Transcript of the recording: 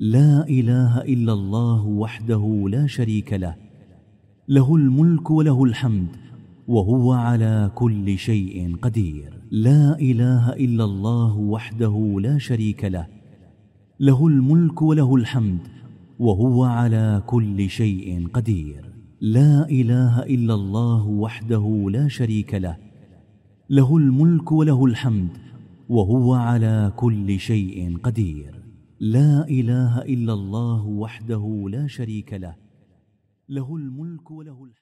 لا اله الا الله وحده لا شريك له له الملك وله الحمد وهو على كل شيء قدير لا اله الا الله وحده لا شريك له له الملك وله الحمد وهو على كل شيء قدير لا اله الا الله وحده لا شريك له له الملك وله الحمد وهو على كل شيء قدير لا إله إلا الله وحده لا شريك له له الملك وله الحمد